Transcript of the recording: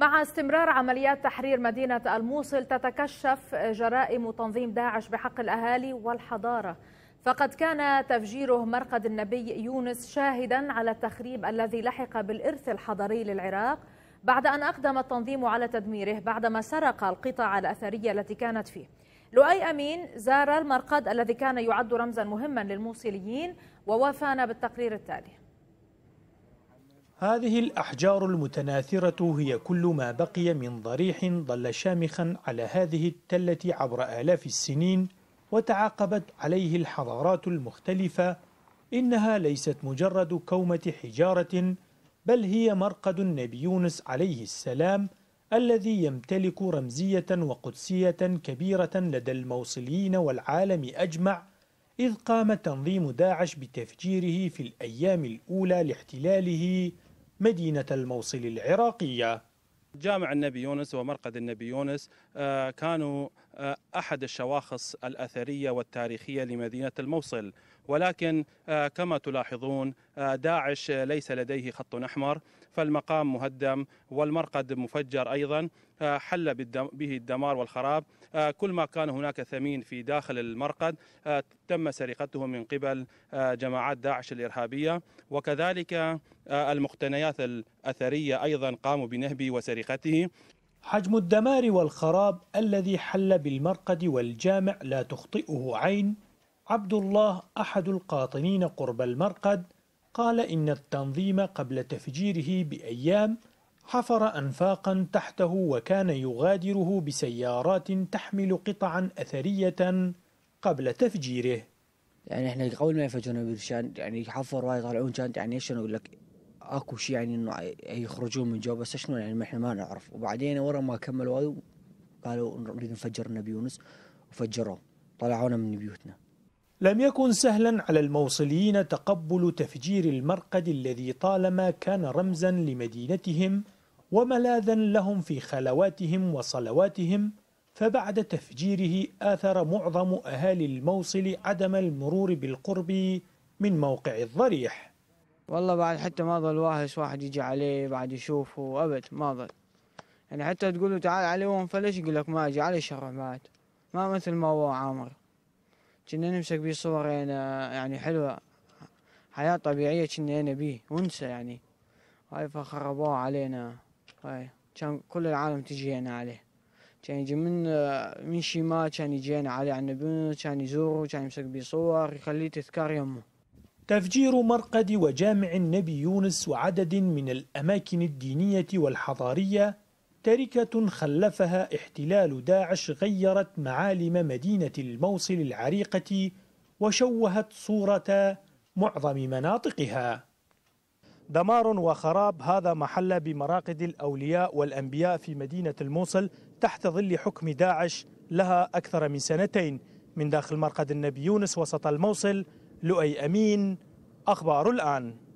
مع استمرار عمليات تحرير مدينة الموصل تتكشف جرائم تنظيم داعش بحق الأهالي والحضارة فقد كان تفجيره مرقد النبي يونس شاهدا على التخريب الذي لحق بالإرث الحضري للعراق بعد أن أقدم التنظيم على تدميره بعدما سرق القطع الأثرية التي كانت فيه لؤي أمين زار المرقد الذي كان يعد رمزا مهما للموصليين ووافانا بالتقرير التالي هذه الأحجار المتناثرة هي كل ما بقي من ضريح ظل شامخا على هذه التلة عبر آلاف السنين وتعاقبت عليه الحضارات المختلفة إنها ليست مجرد كومة حجارة بل هي مرقد النبي يونس عليه السلام الذي يمتلك رمزية وقدسية كبيرة لدى الموصليين والعالم أجمع إذ قام تنظيم داعش بتفجيره في الأيام الأولى لاحتلاله مدينة الموصل العراقية جامع النبي يونس ومرقد النبي يونس آه، كانوا آه، أحد الشواخص الأثرية والتاريخية لمدينة الموصل ولكن آه، كما تلاحظون آه، داعش ليس لديه خط أحمر فالمقام مهدم والمرقد مفجر أيضا حل به الدمار والخراب كل ما كان هناك ثمين في داخل المرقد تم سرقته من قبل جماعات داعش الإرهابية وكذلك المقتنيات الأثرية أيضا قاموا بنهبه وسرقته حجم الدمار والخراب الذي حل بالمرقد والجامع لا تخطئه عين عبد الله أحد القاطنين قرب المرقد قال إن التنظيم قبل تفجيره بأيام حفر أنفاقا تحته وكان يغادره بسيارات تحمل قطعا أثرية قبل تفجيره يعني احنا قبل ما يفجرون بيرشان يعني حفروا يطلعون كانت يعني ايش اقول لك اكو شيء يعني انه يخرجون من جو بس شنو يعني ما احنا ما نعرف وبعدين ورا ما كملوا هذا قالوا نريد نفجر النبي يونس وفجروه طلعونا من بيوتنا لم يكن سهلا على الموصليين تقبل تفجير المرقد الذي طالما كان رمزا لمدينتهم وملاذا لهم في خلواتهم وصلواتهم فبعد تفجيره آثر معظم أهالي الموصل عدم المرور بالقرب من موقع الضريح والله بعد حتى ما ظل واهس واحد يجي عليه بعد يشوفه ابد ما ظل يعني حتى تقول له تعال علي وانفلش يقول لك ما اجي على شرع بعد ما مثل ما هو عامر كنا نمسك بيه صور يعني،, يعني حلوه حياه طبيعيه كنا هنا بيه ونسى يعني هاي فخربوها علينا هاي كان كل العالم هنا عليه كان يجي من من شيماء كان يجينا عليه عن النبي كان يزوره كان يمسك بيه صور يخليه تذكار يمه تفجير مرقد وجامع النبي يونس وعدد من الأماكن الدينية والحضارية تركة خلفها احتلال داعش غيرت معالم مدينة الموصل العريقة وشوهت صورة معظم مناطقها دمار وخراب هذا محل بمراقد الأولياء والأنبياء في مدينة الموصل تحت ظل حكم داعش لها أكثر من سنتين من داخل مرقد النبي يونس وسط الموصل لؤي أمين أخبار الآن